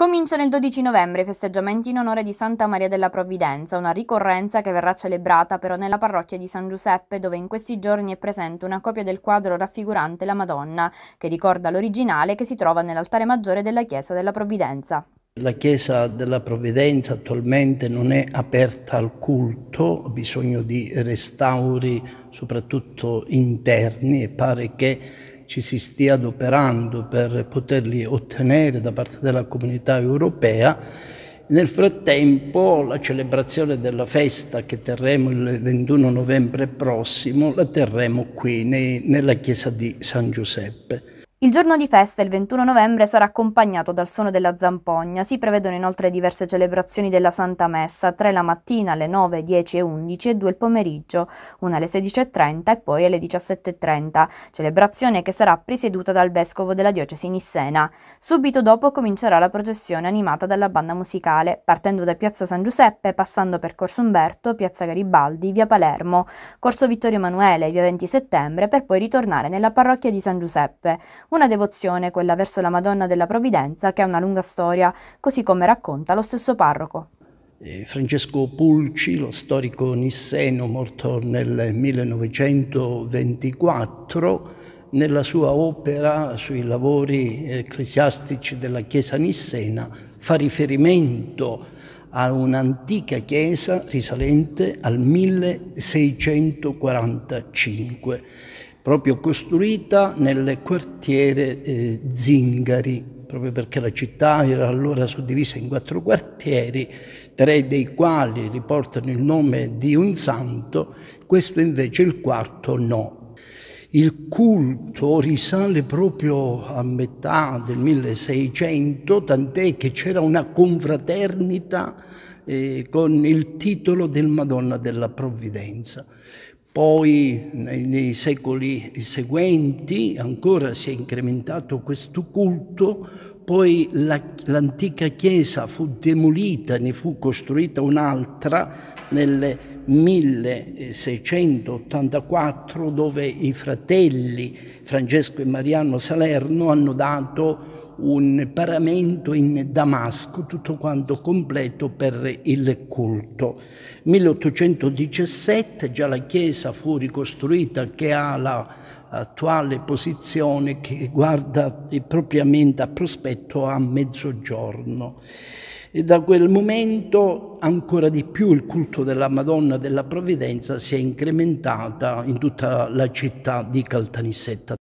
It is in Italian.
Cominciano il 12 novembre i festeggiamenti in onore di Santa Maria della Provvidenza, una ricorrenza che verrà celebrata però nella parrocchia di San Giuseppe, dove in questi giorni è presente una copia del quadro raffigurante la Madonna, che ricorda l'originale che si trova nell'altare maggiore della Chiesa della Provvidenza. La Chiesa della Provvidenza attualmente non è aperta al culto, ha bisogno di restauri soprattutto interni e pare che ci si stia adoperando per poterli ottenere da parte della comunità europea. Nel frattempo la celebrazione della festa che terremo il 21 novembre prossimo la terremo qui nei, nella chiesa di San Giuseppe. Il giorno di festa, il 21 novembre, sarà accompagnato dal suono della zampogna. Si prevedono inoltre diverse celebrazioni della Santa Messa, tre la mattina alle 9, 10 e 11 e due il pomeriggio, una alle 16.30 e poi alle 17.30, celebrazione che sarà presieduta dal vescovo della diocesi Nissena. Subito dopo comincerà la processione animata dalla banda musicale, partendo da Piazza San Giuseppe, passando per Corso Umberto, Piazza Garibaldi, Via Palermo, Corso Vittorio Emanuele, Via 20 Settembre, per poi ritornare nella parrocchia di San Giuseppe una devozione, quella verso la Madonna della Provvidenza, che ha una lunga storia, così come racconta lo stesso parroco. Eh, Francesco Pulci, lo storico nisseno, morto nel 1924, nella sua opera sui lavori ecclesiastici della Chiesa nissena fa riferimento a un'antica chiesa risalente al 1645 proprio costruita nel quartiere eh, Zingari, proprio perché la città era allora suddivisa in quattro quartieri, tre dei quali riportano il nome di un santo, questo invece il quarto no. Il culto risale proprio a metà del 1600, tant'è che c'era una confraternita eh, con il titolo del Madonna della Provvidenza. Poi nei, nei secoli seguenti ancora si è incrementato questo culto poi la, l'antica chiesa fu demolita, ne fu costruita un'altra nel 1684 dove i fratelli Francesco e Mariano Salerno hanno dato un paramento in Damasco, tutto quanto completo per il culto. 1817 già la chiesa fu ricostruita che ha la attuale posizione che guarda propriamente a prospetto a mezzogiorno. E da quel momento ancora di più il culto della Madonna della Provvidenza si è incrementato in tutta la città di Caltanissetta.